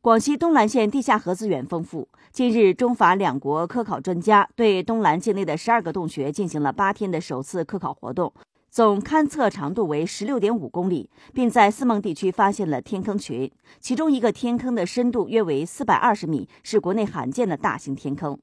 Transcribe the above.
广西东兰县地下核资源丰富。近日，中法两国科考专家对东兰境内的十二个洞穴进行了八天的首次科考活动，总勘测长度为十六点五公里，并在四孟地区发现了天坑群，其中一个天坑的深度约为四百二十米，是国内罕见的大型天坑。